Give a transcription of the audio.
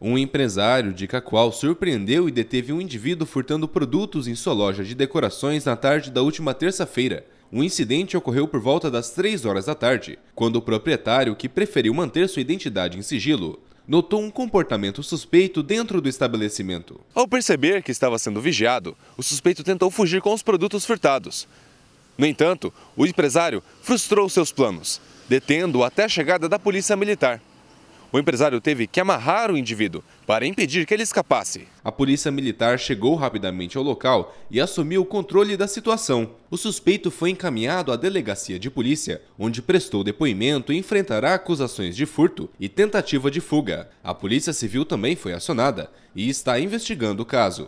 Um empresário de Cacoal surpreendeu e deteve um indivíduo furtando produtos em sua loja de decorações na tarde da última terça-feira. O incidente ocorreu por volta das 3 horas da tarde, quando o proprietário, que preferiu manter sua identidade em sigilo, notou um comportamento suspeito dentro do estabelecimento. Ao perceber que estava sendo vigiado, o suspeito tentou fugir com os produtos furtados. No entanto, o empresário frustrou seus planos, detendo-o até a chegada da polícia militar. O empresário teve que amarrar o indivíduo para impedir que ele escapasse. A polícia militar chegou rapidamente ao local e assumiu o controle da situação. O suspeito foi encaminhado à delegacia de polícia, onde prestou depoimento e enfrentará acusações de furto e tentativa de fuga. A Polícia Civil também foi acionada e está investigando o caso.